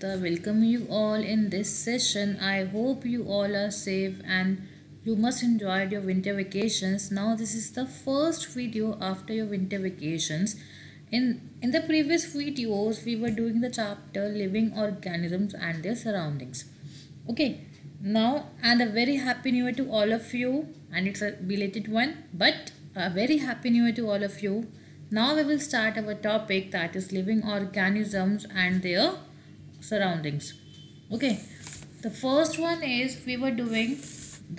welcome you all in this session. I hope you all are safe and you must enjoy your winter vacations. Now this is the first video after your winter vacations. In, in the previous videos we were doing the chapter living organisms and their surroundings. Okay now and a very happy new year to all of you and it's a belated one but a very happy new year to all of you. Now we will start our topic that is living organisms and their surroundings okay the first one is we were doing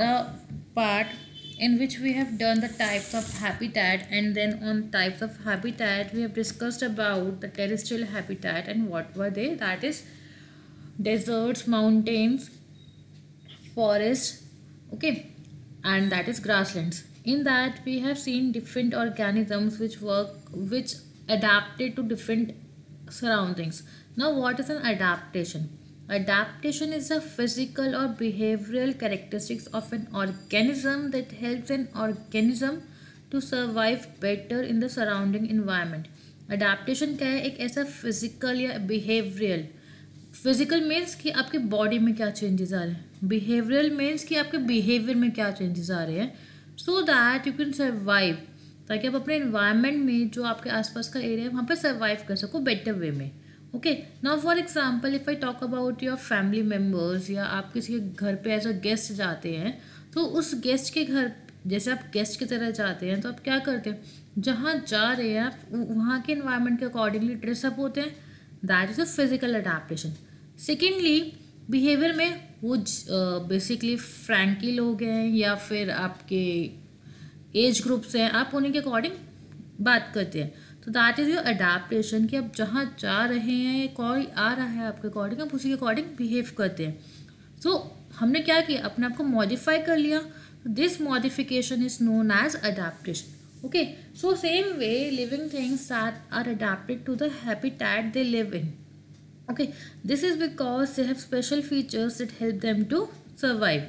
the part in which we have done the types of habitat and then on types of habitat we have discussed about the terrestrial habitat and what were they that is deserts mountains forest. okay and that is grasslands in that we have seen different organisms which work which adapted to different surroundings now what is an adaptation adaptation is a physical or behavioral characteristics of an organism that helps an organism to survive better in the surrounding environment adaptation क्या है एक ऐसा physical या behavioral physical means कि आपके body में क्या changes आ रहे हैं behavioral means कि आपके behavior में क्या changes आ रहे हैं so that you can survive ताकि आप अपने इन्वायरमेंट में जो आपके आसपास का एरिया है वहाँ पर सर्वाइव कर सको बेटर वे में ओके ना for example if I talk about your family members या आप किसी के घर पे एज अ गेस्ट जाते हैं तो उस गेस्ट के घर जैसे आप गेस्ट की तरह जाते हैं तो आप क्या करते हैं जहाँ जा रहे हैं आप वहाँ के इन्वायरमेंट के अकॉर्डिंगली ड्रेसअप होते हैं that is a physical adaptation secondly behaviour में वो बेसिकली फ्रेंकी लोग हैं या फिर आपके एज ग्रुप्स हैं आप उन्हीं के अकॉर्डिंग बात करते हैं तो दैट इज़ योर अडेप्टशन कि आप जहाँ जा रहे हैं कोई आ रहा है आपके अकॉर्डिंग आप उसी के अकॉर्डिंग बिहेव करते हैं सो so, हमने क्या किया अपने आप को मॉडिफाई कर लिया this modification is known as adaptation okay so same way living things that are adapted to the habitat they live in okay this is because they have special features it help them to survive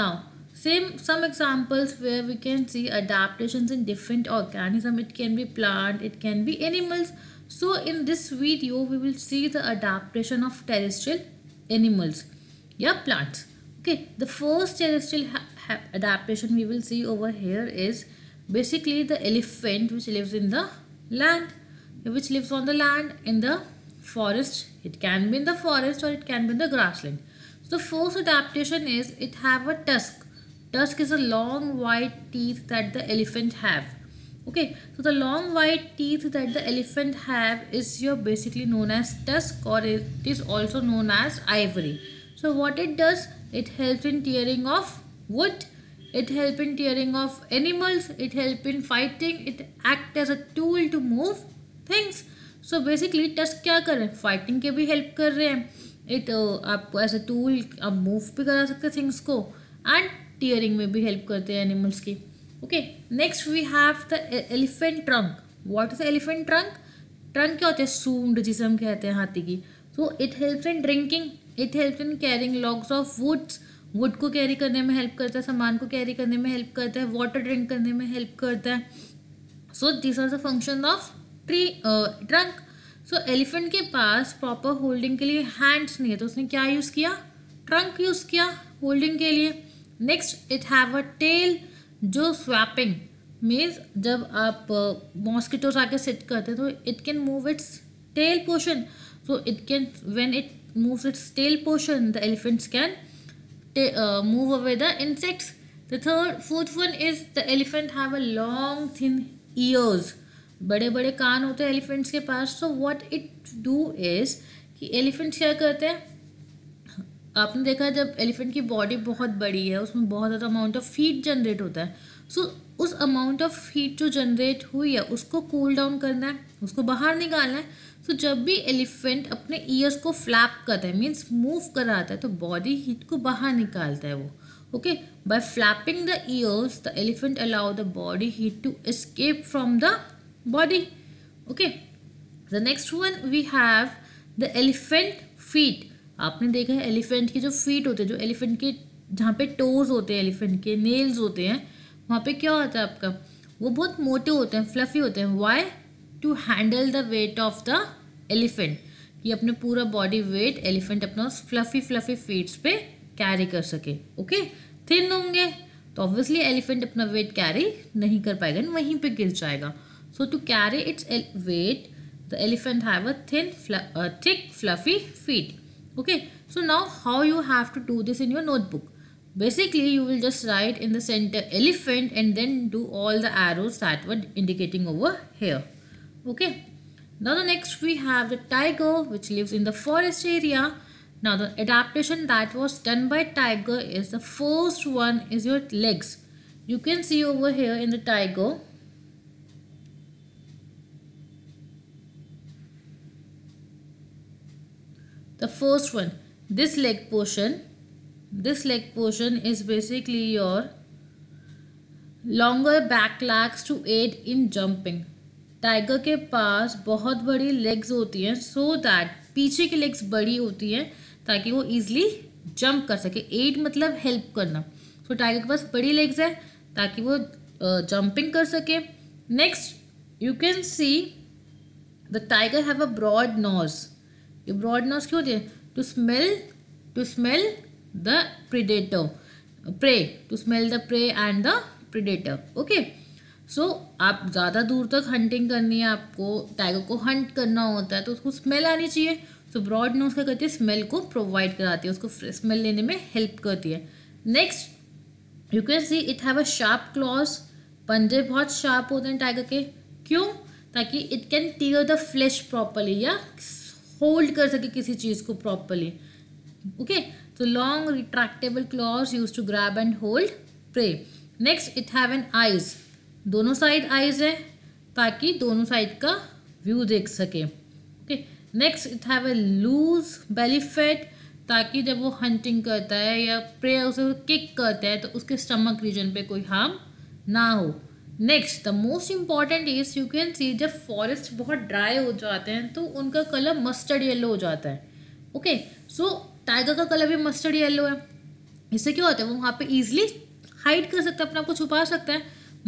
now Same some examples where we can see adaptations in different organism. It can be plant, it can be animals. So in this video we will see the adaptation of terrestrial animals. Yeah, plants. Okay, the first terrestrial adaptation we will see over here is basically the elephant which lives in the land which lives on the land in the forest it can be in the forest or it can be in the grassland so the first adaptation is it have a tusk Tusk is a long white teeth that the elephant have. Okay, so the long white teeth that the elephant have is your basically known as tusk or it is also known as ivory. So what it does, it helps in tearing off wood, it helps in tearing off animals, it helps in fighting, it act as a tool to move things. So basically, tusk क्या कर रहे fighting fighting के भी help कर रहे हैं it uh, आपको as tool आप मूव भी करा सकते हैं को टीयरिंग में भी हेल्प करते हैं एनिमल्स की okay next we have the elephant trunk what is elephant trunk trunk क्या होते हैं सूंड जिसे हम कहते हैं हाथी की so it helps in drinking it helps in carrying logs of woods wood को कैरी करने में हेल्प करता है सामान को कैरी करने में हेल्प करता है वाटर ड्रिंक करने में हेल्प करता है so this are the function of tree trunk so elephant के पास प्रॉपर होल्डिंग के लिए हैंड्स नहीं है तो उसने क्या यूज़ किया ट्रंक यूज़ किया होल्डिंग के लिए next it have a tail जो स्वैपिंग मीन्स जब आप मॉस्किटोज आके सेट करते हैं तो it can move its tail portion so it can when it move its tail portion the elephants can move away the insects the third fourth one is the elephant have a long thin ears बड़े बड़े कान होते हैं elephants के पास so what it do is कि elephants क्या करते हैं आपने देखा जब एलिफेंट की बॉडी बहुत बड़ी है उसमें बहुत ज़्यादा अमाउंट ऑफ हीट जनरेट होता है सो so, उस अमाउंट ऑफ हीट जो जनरेट हुई है उसको कूल cool डाउन करना है उसको बाहर निकालना है सो so, जब भी एलिफेंट अपने ईयर्स को फ्लैप करता है मीन्स मूव कराता है तो बॉडी हीट को बाहर निकालता है वो okay by flapping the ears the elephant allow the body heat to escape from the body okay the next one we have the elephant feet आपने देखा है एलिफेंट के जो फीट होते हैं जो एलिफेंट के जहाँ पे टोज होते हैं एलिफेंट के नेल्स होते हैं वहाँ पे क्या होता है आपका वो बहुत मोटे होते हैं फ्लफी होते हैं why to handle the weight of the elephant कि अपने पूरा बॉडी वेट एलिफेंट अपना फ्लफी फ्लफी फीट्स पे कैरी कर सके ओके थिन होंगे तो ऑब्वियसली एलिफेंट अपना वेट कैरी नहीं कर पाएगा वहीं पे गिर जाएगा so to carry its weight the elephant have a thin thick fluffy feet okay so now how you have to do this in your notebook basically you will just write in the center elephant and then do all the arrows that were indicating over here okay now the next we have the tiger which lives in the forest area now the adaptation that was done by tiger is the first one is your legs you can see over here in the tiger the first one this leg portion this leg portion is basically your longer back legs to aid in jumping tiger के पास बहुत बड़ी legs होती हैं सो so that पीछे की legs बड़ी होती हैं ताकि वो ईजिली जंप कर सके एड मतलब हेल्प करना सो so, टाइगर के पास बड़ी लेग्स है ताकि वो जंपिंग कर सके next you can see the tiger have a broad nose ये ब्रॉड नोज क्यों होती है to smell to smell the predator prey to smell the prey and the predator okay so आप ज़्यादा दूर तक हंटिंग करनी है आपको टाइगर को हंट करना होता है तो उसको स्मेल आनी चाहिए सो ब्रॉड नोज क्या करती है स्मेल को प्रोवाइड कराती है उसको स्मेल लेने में हेल्प करती है next you can see it have a sharp claws पंजे बहुत शार्प होते हैं टाइगर के क्यों ताकि it can tear the flesh properly या होल्ड कर सके किसी चीज़ को प्रॉपरली ओके तो long retractable claws use to grab and hold prey next it have an eyes दोनों साइड आइज है ताकि दोनों साइड का व्यू देख सके okay next it have a loose बेली ताकि जब वो हंटिंग करता है या प्रे उसे किक करता है तो उसके स्टमक रीजन पे कोई हार्म ना हो next the most important is you can see जब फॉरेस्ट बहुत ड्राई हो जाते हैं तो उनका कलर मस्टर्ड येलो हो जाता है ओके सो टाइगर का कलर भी मस्टर्ड येलो है इससे क्या होता है वो वहाँ पे ईजिली हाइड कर सकता है अपने आप को छुपा सकता है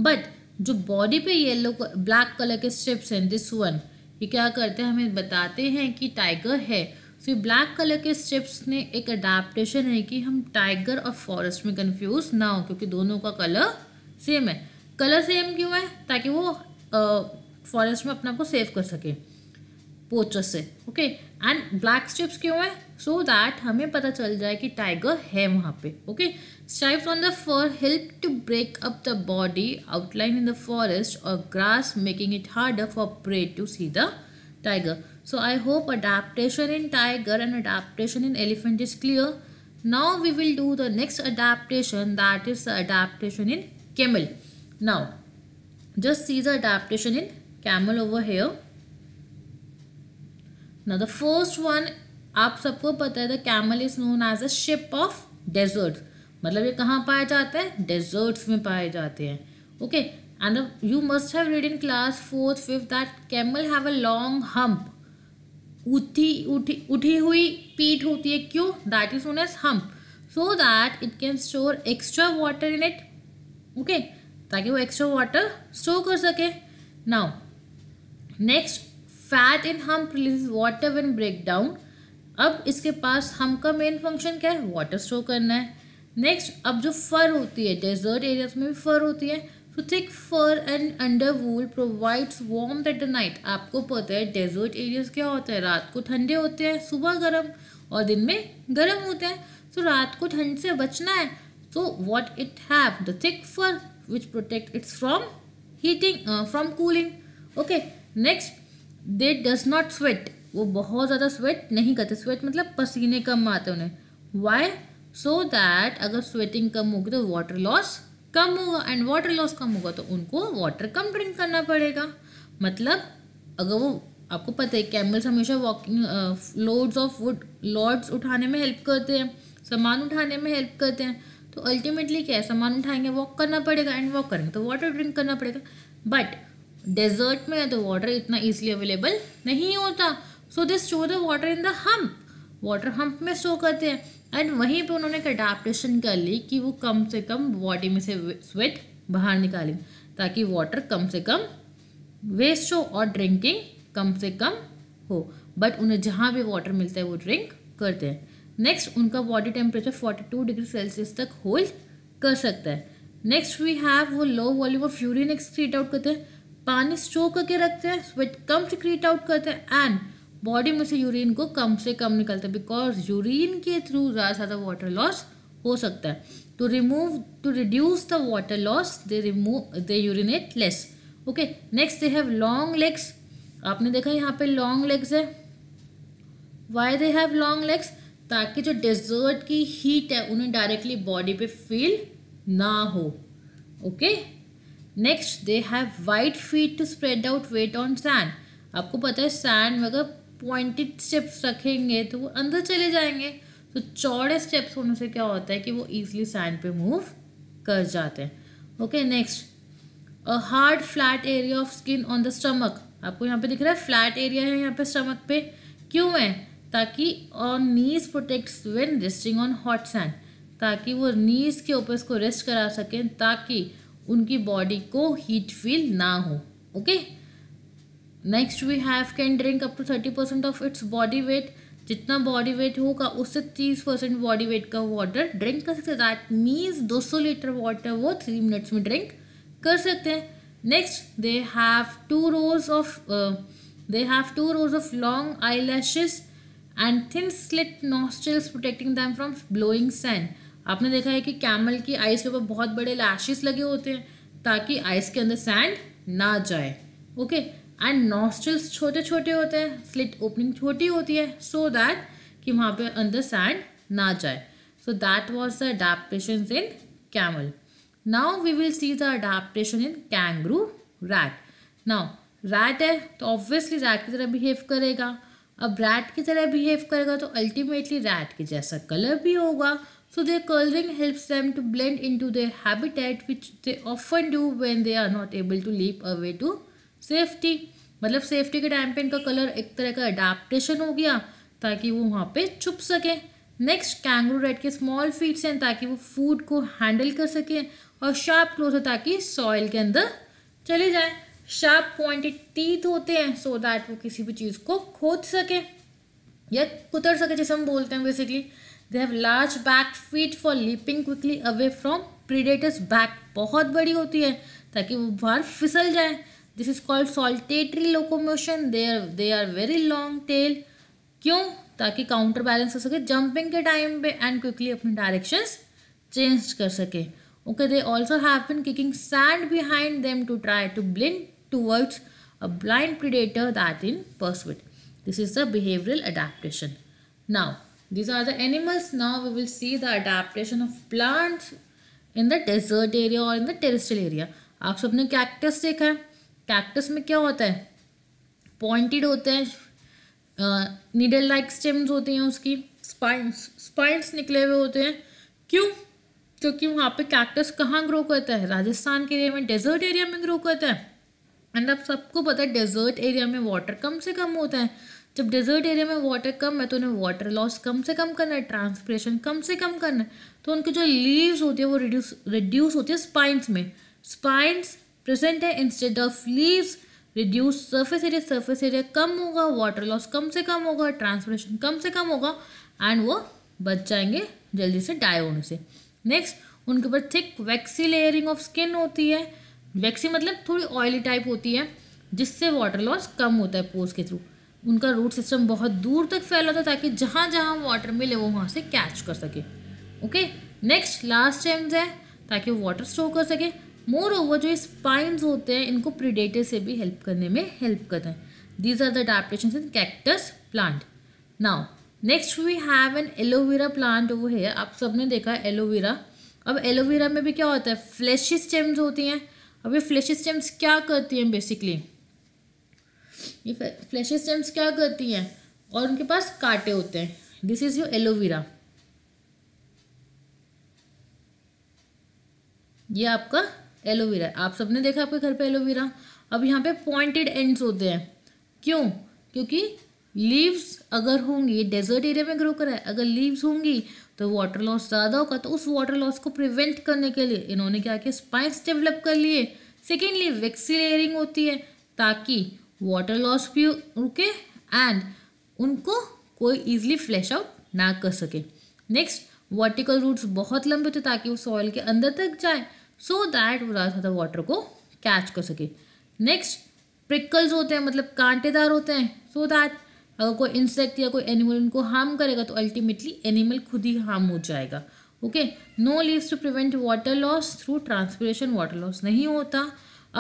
बट जो बॉडी पे येलो ब्लैक कलर के स्ट्रिप्स हैं दिस वन ये क्या करते हैं हमें बताते हैं कि टाइगर है सो ये ब्लैक कलर के स्ट्रिप्स ने एक अडाप्टेशन है कि हम टाइगर और फॉरेस्ट में कंफ्यूज ना हो क्योंकि दोनों का कलर सेम है कलर सेम क्यों है ताकि वो फॉरेस्ट में अपने को सेव कर सके पोचर से ओके एंड ब्लैक स्ट्रिप्स क्यों है सो so दैट हमें पता चल जाए कि टाइगर है वहाँ पे okay stripes on the fur help to break up the body outline in the forest और grass making it hard for prey to see the tiger so I hope adaptation in tiger and in elephant is clear now we will do the the next adaptation that is adaptation in camel Now, just see the adaptation in camel over here. Now the first one आप सबको पता है the camel is known as a ship of desert मतलब ये कहाँ पाए जाते हैं डेजर्ट्स में पाए जाते हैं okay and you must have read in class fourth fifth that camel have a long hump उठी उठी उठी हुई पीठ होती है क्यों that is known as hump so that it can store extra water in it okay ताकि वो एक्स्ट्रा वाटर स्टोर कर सके now next fat in hump release water when break down अब इसके पास हम का मेन फंक्शन क्या है वाटर स्टोर करना है नेक्स्ट अब जो फर होती है डेजर्ट एरियाज में भी फर होती है तो thick fur and under wool provides warm at the night आपको पता है डेजर्ट एरियाज क्या होता है रात को ठंडे होते हैं सुबह गर्म और दिन में गर्म होते हैं तो रात को ठंड से बचना है तो what it have the thick fur which protect it from heating from cooling okay next they does not sweat वो बहुत ज़्यादा स्वेट नहीं करते स्वेट मतलब पसीने कम आते उन्हें वाई सो दैट अगर स्वेटिंग कम होगी तो वाटर लॉस कम होगा एंड वाटर लॉस कम होगा तो उनको वाटर कम ड्रिंक करना पड़ेगा मतलब अगर वो आपको पता है कैमल्स हमेशा walking loads of wood loads उठाने में हेल्प करते हैं सामान उठाने में हेल्प करते हैं तो अल्टीमेटली क्या है सामान उठाएंगे वॉक करना पड़ेगा एंड वॉक करेंगे तो वाटर ड्रिंक करना पड़ेगा बट डेजर्ट में तो वाटर इतना ईजिली अवेलेबल नहीं होता so they store the water in the hump water hump में स्टोर करते हैं एंड वहीं पे उन्होंने एक अडाप्टेशन कर ली कि वो कम से कम बॉडी में से स्वेट बाहर निकालें ताकि वाटर कम से कम वेस्ट हो और ड्रिंकिंग कम से कम हो बट उन्हें जहाँ भी वाटर मिलता है वो ड्रिंक करते हैं नेक्स्ट उनका body temperature forty two degree Celsius तक होल्ड कर सकता है नेक्स्ट वी हैव वो low volume of urine excrete out करते हैं पानी स्टो करके रखते हैं विथ कम सिक्रीट आउट करते हैं एंड बॉडी में से यूरिन को कम से कम निकलता है बिकॉज यूरिन के थ्रू ज़्यादा से ज़्यादा वाटर लॉस हो सकता है to remove to reduce the water loss they remove they urinate less okay next they have long legs आपने देखा यहाँ पे लॉन्ग लेग्स है why they have long legs ताकि जो डेजर्ट की हीट है उन्हें डायरेक्टली बॉडी पे फील ना हो okay next they have wide feet to spread out weight on sand आपको पता है सैंड में अगर पॉइंटेड स्टेप्स रखेंगे तो वो अंदर चले जाएंगे तो चौड़े स्टेप्स होने से क्या होता है कि वो ईजिली सैंड पे मूव कर जाते हैं okay next a hard flat area of skin on the stomach आपको यहाँ पे दिख रहा है फ्लैट एरिया है यहाँ पे स्टमक पे क्यों है ताकि और knees protects when resting on hot sand ताकि वो नीज के ऊपर इसको रेस्ट करा सकें ताकि उनकी बॉडी को हीट फील ना हो okay next we have can drink up to thirty percent of its body weight जितना बॉडी वेट होगा उससे तीस परसेंट बॉडी वेट का वाटर ड्रिंक कर सकते दैट मीन्स दो सौ लीटर वाटर वो थ्री मिनट्स में ड्रिंक कर सकते हैं next they have two rows of they have two rows of long eyelashes and thin slit nostrils protecting them from blowing sand आपने देखा है कि कैमल की आइस के ऊपर बहुत बड़े लैशेस लगे होते हैं ताकि आइस के अंदर सैंड ना जाए ओके एंड नॉस्ट्रल्स छोटे छोटे होते हैं स्लिट ओपनिंग छोटी होती है सो so दैट कि वहाँ पे अंदर सैंड ना जाए so that was the adaptation in camel now we will see the adaptation in kangaroo rat now rat है तो ऑब्वियसली रैट की तरह बिहेव करेगा अब रैट की तरह बिहेव करेगा तो अल्टीमेटली रैट के जैसा कलर भी होगा so so colouring helps them to blend in to their habitat which they often do when they are not able to leap away to safety मतलब सेफ्टी के टाइम पे इनका कलर एक तरह का अडाप्टेशन हो गया ताकि वो वहाँ पे छुप सकें नेक्स्ट कैंगरू रेड के स्मॉल फीट्स हैं ताकि वो फूड को हैंडल कर सकें और शार्प क्लोज है ताकि सॉइल के अंदर चले जाएँ शार्प पॉइंटेड टीथ होते हैं सो so दैट वो किसी भी चीज़ को खोद सके या कुतर सके जैसे हम बोलते हैं basically they have large back feet for leaping quickly away from predators back बहुत बड़ी होती है ताकि वो बाहर फिसल जाए this is called saltatory locomotion they are they are very long tail क्यों ताकि काउंटर बैलेंस हो सके जंपिंग के टाइम पे एंड क्विकली अपने डायरेक्शन चेंज कर सके okay they also have been kicking sand behind them to try to blind towards a blind predator that in pursuit. This is the behavioral adaptation. Now, these are the animals. Now we will see the adaptation of plants in the desert area और in the terrestrial area आप सबने cactus देखा है cactus में क्या होता है pointed होते हैं नीडल लाइक स्टेम्स होती हैं उसकी स्पाइंस स्पाइंस निकले हुए होते हैं क्यों क्योंकि वहाँ पे कैक्टस कहाँ ग्रो करता है राजस्थान के एरिया में डेजर्ट एरिया में ग्रो करता है एंड आप सबको पता है डेजर्ट एरिया में वाटर कम से कम होता है जब डेजर्ट एरिया में वाटर कम है तो उन्हें वाटर लॉस कम से कम करना है ट्रांसप्रेशन कम से कम करना है तो उनके जो लीव्स होती है वो रिड्यूस रिड्यूस होती है स्पाइंस में स्पाइंस प्रेजेंट है instead of leaves reduce surface area surface area कम होगा वाटर लॉस कम से कम होगा ट्रांसप्रेशन कम से कम होगा एंड वो बच जाएंगे जल्दी से डाई होने से नेक्स्ट उनके ऊपर thick waxy layering of skin होती है वैक्सी मतलब थोड़ी ऑयली टाइप होती है जिससे वाटर लॉस कम होता है पोज के थ्रू उनका रूट सिस्टम बहुत दूर तक फैला होता है ताकि जहाँ जहाँ वाटर मिले वो वहाँ से कैच कर सके ओके नेक्स्ट लास्ट स्टेम्स है ताकि वो वाटर स्टोर कर सके मोर ओवर जो स्पाइंस होते हैं इनको प्रिडेटर से भी हेल्प करने में हेल्प करते हैं these are the adaptation in cactus plant now next we have an aloe vera plant वो है आप सबने देखा एलोवेरा अब एलोवेरा में भी क्या होता है फ्लैशी स्टेम्स होती हैं अब ये फ्लैश स्टेम्स क्या करती हैं बेसिकली ये फ्लैश स्टेम्स क्या करती हैं और उनके पास कांटे होते हैं दिस इज़ योर एलोवेरा ये आपका एलोवेरा आप सबने देखा आपके घर पे एलोवेरा अब यहाँ पे पॉइंटेड एंड्स होते हैं क्यों क्योंकि लीव्स अगर होंगी डेजर्ट एरिया में ग्रो करा है अगर लीव्स होंगी तो वाटर लॉस ज़्यादा होगा तो उस वाटर लॉस को प्रिवेंट करने के लिए इन्होंने क्या किया स्पाइंस डेवलप कर लिए सेकेंडली वैक्सी होती है ताकि वाटर लॉस भी रुके एंड उनको कोई ईजिली फ्लैश आउट ना कर सके नेक्स्ट वर्टिकल रूट्स बहुत लंबे होते ताकि वो सॉइल के अंदर तक जाए सो दैट वो ज़्यादा वाटर को कैच कर सके नेक्स्ट प्रिकल्स होते हैं मतलब कांटेदार होते हैं सो so दैट अगर कोई इंसेक्ट या कोई एनिमल उनको हार्म करेगा तो अल्टीमेटली एनिमल खुद ही हार्म हो जाएगा okay no leaves to prevent water loss through transportation water loss नहीं होता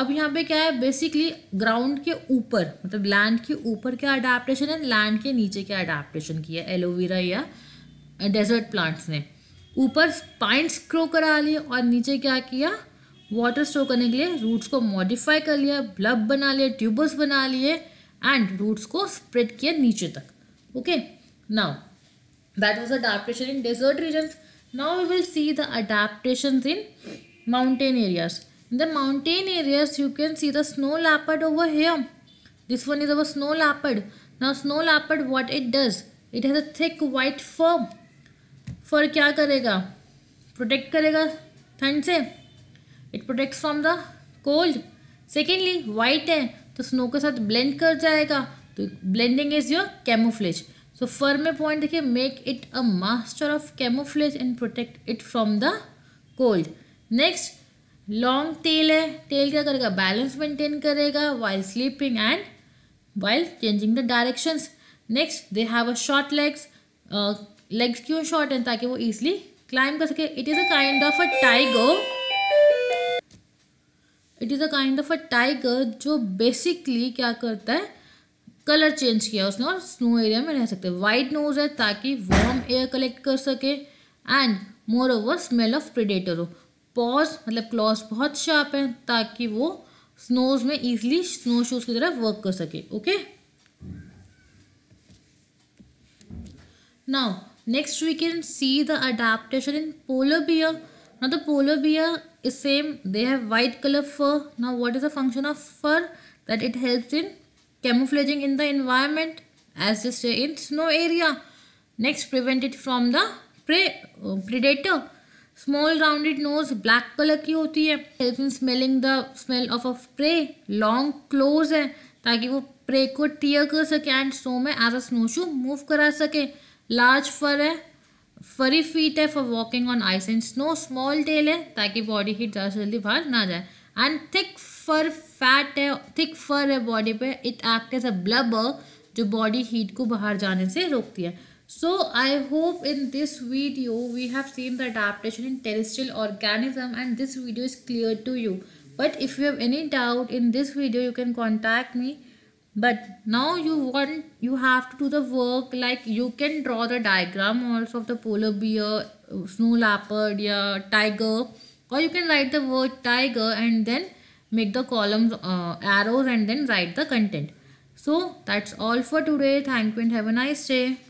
अब यहाँ पे क्या है बेसिकली ग्राउंड के ऊपर मतलब लैंड के ऊपर क्या अडाप्टेशन है लैंड के नीचे क्या अडाप्टेशन किया एलोवेरा या डेजर्ट प्लांट्स ने ऊपर पाइंट्स ग्रो करा लिए और नीचे क्या किया वाटर स्टोर करने के लिए रूट्स को मॉडिफाई कर लिया ब्लब बना लिए ट्यूबल्स बना लिए एंड रूट्स को स्प्रेड किया नीचे तक okay now that was adaptation in desert region now you will see the adaptation in mountain areas in the mountain areas you can see the snow leopard over here this one is our snow leopard now snow leopard what it does it has a thick white form for क्या करेगा protect करेगा ठंड से it protect from the cold secondly white है तो snow के साथ blend कर जाएगा तो blending is your camouflage so fur में पॉइंट देखिए make it a master of camouflage and protect it from the cold next long tail है टेल क्या करेगा बैलेंस मेंटेन करेगा while sleeping and while changing the directions next they have a short legs legs क्यों short हैं ताकि वो easily climb कर सके it is a kind of a टाइगो it is a kind of a tiger जो basically क्या करता है कलर चेंज किया उसने और स्नो एरिया में रह सकते हैं वाइट नोज है ताकि वार्म एयर कलेक्ट कर सके and moreover smell of predator हो पॉज मतलब क्लॉज बहुत शार्प है ताकि वो स्नोज में ईजिली स्नो शूज़ की तरह वर्क कर सके okay now next we can see the adaptation in polar bear now the polar bear is same they have white color fur now what is the function of fur that it helps in camouflaging in the environment as they stay in snow area next prevent it from the prey uh, predator small rounded nose black colour की होती है help in smelling the smell of a prey long claws है ताकि वो prey को tear कर सके and snow में as a snow shoe move करा सके लार्ज फर है फरी फीट है for walking on ice and snow small tail है ताकि बॉडी हीट ज़्यादा से जल्दी बाहर ना जाए एंड थिक फर फैट है थिक फर है बॉडी पे it act as a blubber जो बॉडी हीट को बाहर जाने से रोकती है so I hope in this video we have seen the adaptation in terrestrial organism and this video is clear to you but if you have any doubt in this video you can contact me but now you want you have to do the work like you can draw the diagram also of the polar bear snow leopard yeah tiger or you can write the word tiger and then make the columns uh, arrows and then write the content so that's all for today thank you and have a nice day